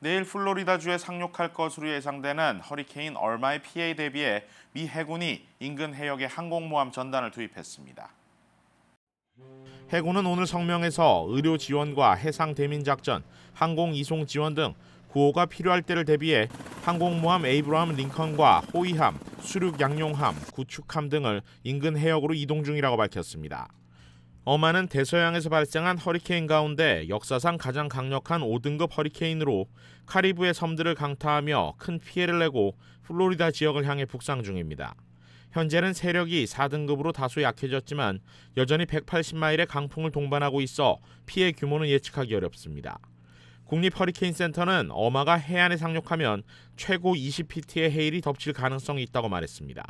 내일 플로리다주에 상륙할 것으로 예상되는 허리케인 얼마의 피해 대비해 미 해군이 인근 해역에 항공모함 전단을 투입했습니다. 해군은 오늘 성명에서 의료 지원과 해상 대민 작전, 항공 이송 지원 등 구호가 필요할 때를 대비해 항공모함 에이브러함 링컨과 호위함, 수륙 양용함, 구축함 등을 인근 해역으로 이동 중이라고 밝혔습니다. 어마는 대서양에서 발생한 허리케인 가운데 역사상 가장 강력한 5등급 허리케인으로 카리브해 섬들을 강타하며 큰 피해를 내고 플로리다 지역을 향해 북상 중입니다. 현재는 세력이 4등급으로 다소 약해졌지만 여전히 180마일의 강풍을 동반하고 있어 피해 규모는 예측하기 어렵습니다. 국립 허리케인 센터는 어마가 해안에 상륙하면 최고 2 0피트의해일이 덮칠 가능성이 있다고 말했습니다.